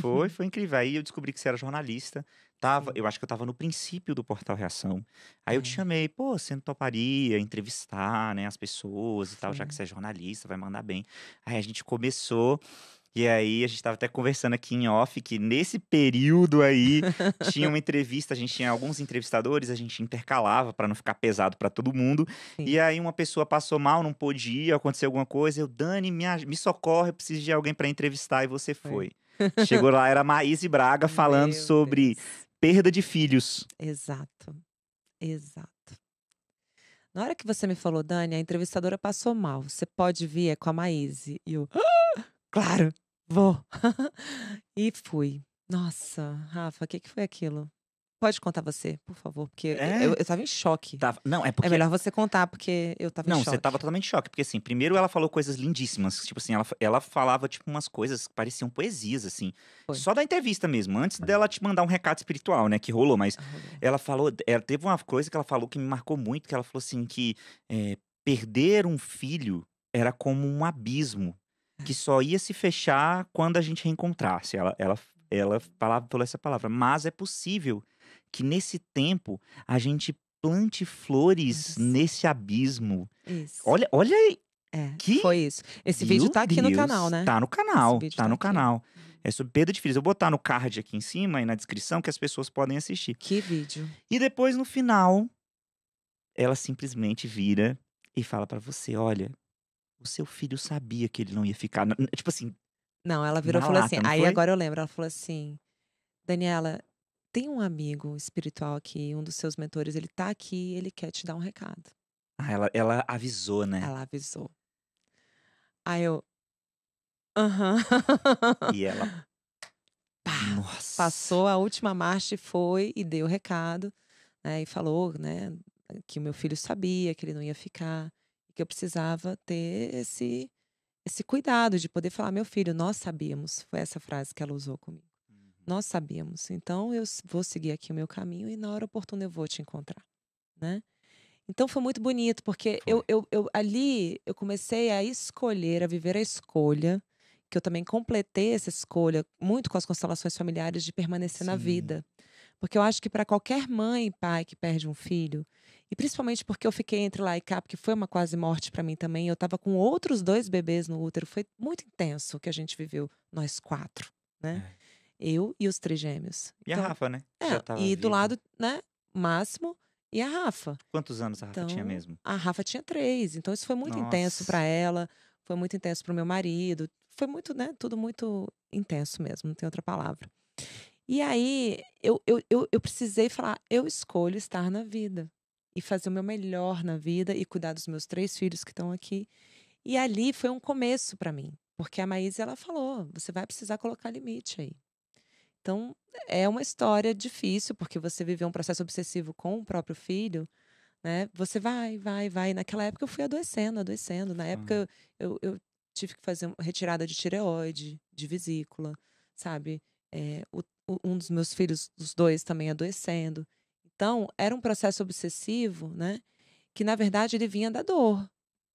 Foi, uhum. foi incrível. Aí eu descobri que você era jornalista. Tava, eu acho que eu tava no princípio do Portal Reação. Aí eu te é. chamei, pô, você não toparia entrevistar, né, as pessoas e tal, Sim. já que você é jornalista, vai mandar bem. Aí a gente começou. E aí a gente estava até conversando aqui em off que nesse período aí tinha uma entrevista, a gente tinha alguns entrevistadores, a gente intercalava para não ficar pesado para todo mundo. Sim. E aí uma pessoa passou mal, não podia, aconteceu alguma coisa, eu Dani, me, me socorre, eu preciso de alguém para entrevistar e você foi. Chegou lá, era Maíse Braga falando Meu sobre Deus. perda de filhos. Exato. Exato. Na hora que você me falou, Dani, a entrevistadora passou mal. Você pode vir, é com a Maíse. E eu, ah! claro, vou. e fui. Nossa, Rafa, o que, que foi aquilo? Pode contar você, por favor, porque é? eu, eu tava em choque. Tava... Não, é porque. É melhor você contar, porque eu tava Não, em choque. Não, você tava totalmente em choque, porque assim, primeiro ela falou coisas lindíssimas. Tipo assim, ela, ela falava, tipo, umas coisas que pareciam poesias, assim. Foi. Só da entrevista mesmo, antes dela te mandar um recado espiritual, né, que rolou, mas ah, ela falou. Ela, teve uma coisa que ela falou que me marcou muito, que ela falou assim, que é, perder um filho era como um abismo que só ia se fechar quando a gente reencontrasse. Ela, ela, ela falava, falou essa palavra, mas é possível que nesse tempo a gente plante flores isso. nesse abismo. Isso. Olha, olha é, que foi isso. Esse Meu vídeo tá aqui Deus. no canal, né? Tá no canal, tá, tá, no aqui. canal. Uhum. É sobre Pedro de filhos. Eu vou botar no card aqui em cima e na descrição que as pessoas podem assistir. Que vídeo. E depois no final ela simplesmente vira e fala para você, olha, o seu filho sabia que ele não ia ficar, tipo assim, não, ela virou e falou lata, assim. Aí foi? agora eu lembro, ela falou assim: Daniela, tem um amigo espiritual aqui, um dos seus mentores, ele tá aqui, ele quer te dar um recado. Ah, ela, ela avisou, né? Ela avisou. Aí eu. Aham. Uhum. E ela. Pá, Nossa. Passou a última marcha e foi e deu o recado, né? E falou, né? Que o meu filho sabia que ele não ia ficar, que eu precisava ter esse, esse cuidado de poder falar, meu filho, nós sabíamos. Foi essa frase que ela usou comigo. Nós sabíamos. Então eu vou seguir aqui o meu caminho e na hora oportuna eu vou te encontrar, né? Então foi muito bonito, porque eu, eu, eu, ali eu comecei a escolher, a viver a escolha, que eu também completei essa escolha muito com as constelações familiares de permanecer Sim. na vida. Porque eu acho que para qualquer mãe e pai que perde um filho, e principalmente porque eu fiquei entre lá e cá, porque foi uma quase morte para mim também, eu estava com outros dois bebês no útero, foi muito intenso o que a gente viveu, nós quatro, né? É. Eu e os três gêmeos. E então, a Rafa, né? É, e do lado, né? Máximo e a Rafa. Quantos anos a Rafa então, tinha mesmo? A Rafa tinha três. Então isso foi muito Nossa. intenso para ela, foi muito intenso para o meu marido. Foi muito, né? Tudo muito intenso mesmo, não tem outra palavra. E aí eu, eu, eu, eu precisei falar: eu escolho estar na vida e fazer o meu melhor na vida e cuidar dos meus três filhos que estão aqui. E ali foi um começo para mim, porque a Maísa, ela falou: você vai precisar colocar limite aí. Então, é uma história difícil, porque você viveu um processo obsessivo com o próprio filho, né? Você vai, vai, vai. Naquela época eu fui adoecendo, adoecendo. Na época eu, eu tive que fazer uma retirada de tireoide, de vesícula, sabe? É, o, um dos meus filhos, os dois também adoecendo. Então, era um processo obsessivo, né? Que na verdade ele vinha da dor.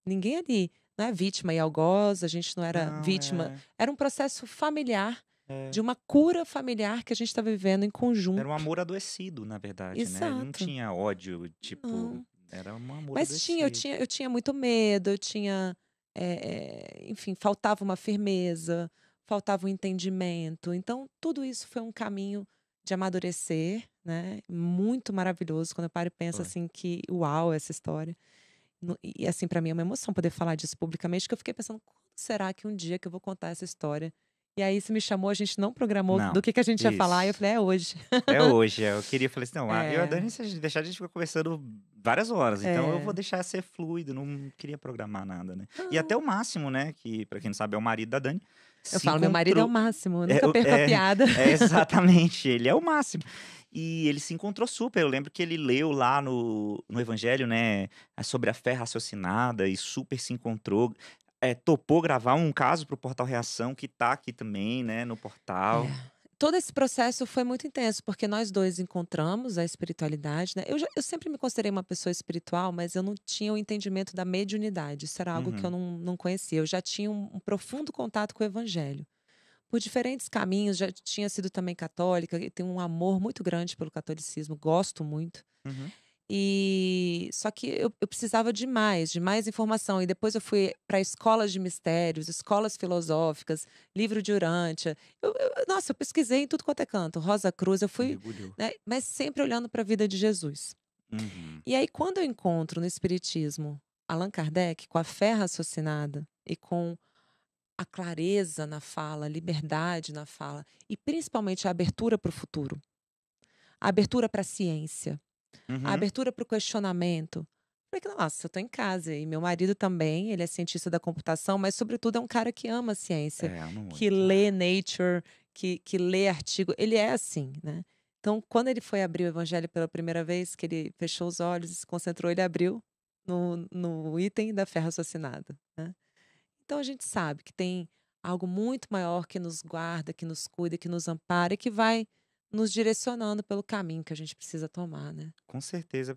Ninguém ali não é vítima e algoz, a gente não era não, vítima. É. Era um processo familiar é. De uma cura familiar que a gente está vivendo em conjunto. Era um amor adoecido, na verdade, né? Exato. né? Não tinha ódio, tipo, Não. era um amor Mas adoecido. tinha, eu tinha, eu tinha muito medo, eu tinha, é, enfim, faltava uma firmeza, faltava um entendimento. Então, tudo isso foi um caminho de amadurecer, né? Muito maravilhoso quando eu paro e penso assim que uau essa história. E assim para mim é uma emoção poder falar disso publicamente, que eu fiquei pensando, quando será que um dia que eu vou contar essa história e aí isso me chamou, a gente não programou não, do que, que a gente isso. ia falar. E eu falei, é hoje. É hoje. É, eu queria, falei assim, não, é. eu e a Dani, se a gente deixar, a gente fica conversando várias horas. É. Então eu vou é. deixar ser fluido, não queria programar nada, né? Ah. E até o máximo, né? Que, para quem não sabe, é o marido da Dani. Eu falo, encontrou... meu marido é o máximo, nunca é, perco é, a piada. É, exatamente, ele é o máximo. E ele se encontrou super. Eu lembro que ele leu lá no, no Evangelho, né? Sobre a fé raciocinada e super se encontrou é, topou gravar um caso para o Portal Reação, que está aqui também, né, no portal. É. Todo esse processo foi muito intenso, porque nós dois encontramos a espiritualidade, né? Eu, já, eu sempre me considerei uma pessoa espiritual, mas eu não tinha o entendimento da mediunidade. Isso era algo uhum. que eu uhum. não, não conhecia. Eu já tinha um, um profundo contato com o evangelho por diferentes caminhos, já tinha sido também católica, e tenho um amor muito grande pelo catolicismo, gosto muito. Uhum. E só que eu, eu, precisava de mais, de mais informação. E depois eu fui para escolas de mistérios, escolas filosóficas, livro de Urântia. Eu, eu, nossa, eu pesquisei em tudo quanto é canto. Rosa Cruz, eu fui. Né, mas sempre olhando para a vida de Jesus. Uhum. E aí, quando eu encontro no Espiritismo Allan Kardec, com a fé raciocinada e com a clareza na fala, a liberdade na fala, e principalmente a abertura para o futuro, a abertura para a ciência Uhum. A abertura para o questionamento. Falei que, nossa, eu estou em casa. E meu marido também, ele é cientista da computação, mas, sobretudo, é um cara que ama a ciência. É, que lê é. Nature, que, que lê artigo. Ele é assim, né? Então, quando ele foi abrir o evangelho pela primeira vez, que ele fechou os olhos e se concentrou, ele abriu no, no item da ferra assassinada. Né? Então, a gente sabe que tem algo muito maior que nos guarda, que nos cuida, que nos ampara e que vai nos direcionando pelo caminho que a gente precisa tomar, né? Com certeza.